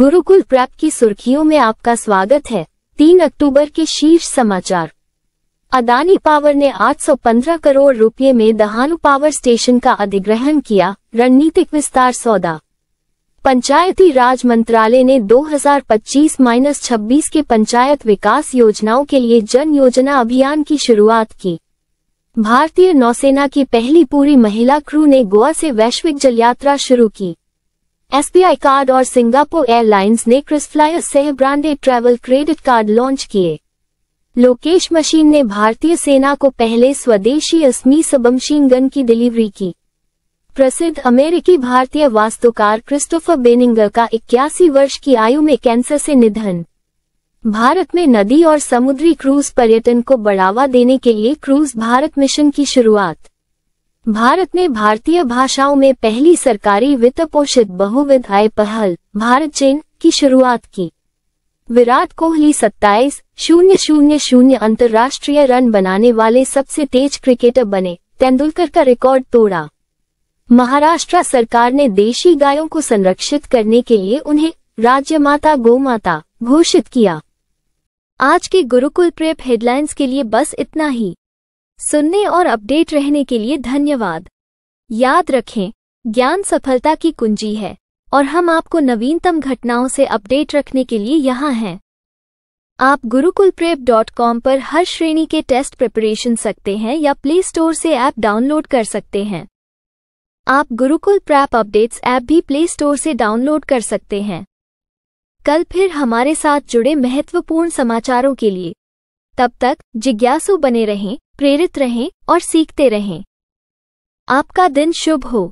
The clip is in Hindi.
गुरुकुल प्राप्त की सुर्खियों में आपका स्वागत है तीन अक्टूबर के शीर्ष समाचार अदानी पावर ने 815 करोड़ रुपए में दहानु पावर स्टेशन का अधिग्रहण किया रणनीतिक विस्तार सौदा पंचायती राज मंत्रालय ने 2025-26 के पंचायत विकास योजनाओं के लिए जन योजना अभियान की शुरुआत की भारतीय नौसेना की पहली पूरी महिला क्रू ने गोवा से वैश्विक जल यात्रा शुरू की एसबीआई कार्ड और सिंगापुर एयरलाइंस ने क्रिस्फ्लायर से branded travel credit card launch किए लोकेश मशीन ने भारतीय सेना को पहले स्वदेशी असमी सबमशीन गन की डिलीवरी की प्रसिद्ध अमेरिकी भारतीय वास्तुकार क्रिस्टोफर बेनिंगर का इक्यासी वर्ष की आयु में कैंसर से निधन भारत में नदी और समुद्री क्रूज पर्यटन को बढ़ावा देने के लिए क्रूज भारत मिशन की शुरुआत भारत ने भारतीय भाषाओं में पहली सरकारी वित्त पोषित बहुविध आय पहल भारत चीन की शुरुआत की विराट कोहली सत्ताईस शून्य शून्य शून्य अंतर्राष्ट्रीय रन बनाने वाले सबसे तेज क्रिकेटर बने तेंदुलकर का रिकॉर्ड तोड़ा महाराष्ट्र सरकार ने देशी गायों को संरक्षित करने के लिए उन्हें राज्य माता गोमाता घोषित किया आज के गुरुकुल प्रेप हेडलाइंस के लिए बस इतना ही सुनने और अपडेट रहने के लिए धन्यवाद याद रखें ज्ञान सफलता की कुंजी है और हम आपको नवीनतम घटनाओं से अपडेट रखने के लिए यहाँ हैं आप गुरुकुल प्रेप डॉट कॉम पर हर श्रेणी के टेस्ट प्रिपरेशन सकते हैं या प्ले स्टोर से ऐप डाउनलोड कर सकते हैं आप गुरुकुल प्रैप अपडेट्स ऐप भी प्ले स्टोर से डाउनलोड कर सकते हैं कल फिर हमारे साथ जुड़े महत्वपूर्ण समाचारों के लिए तब तक जिज्ञासु बने रहें प्रेरित रहें और सीखते रहें आपका दिन शुभ हो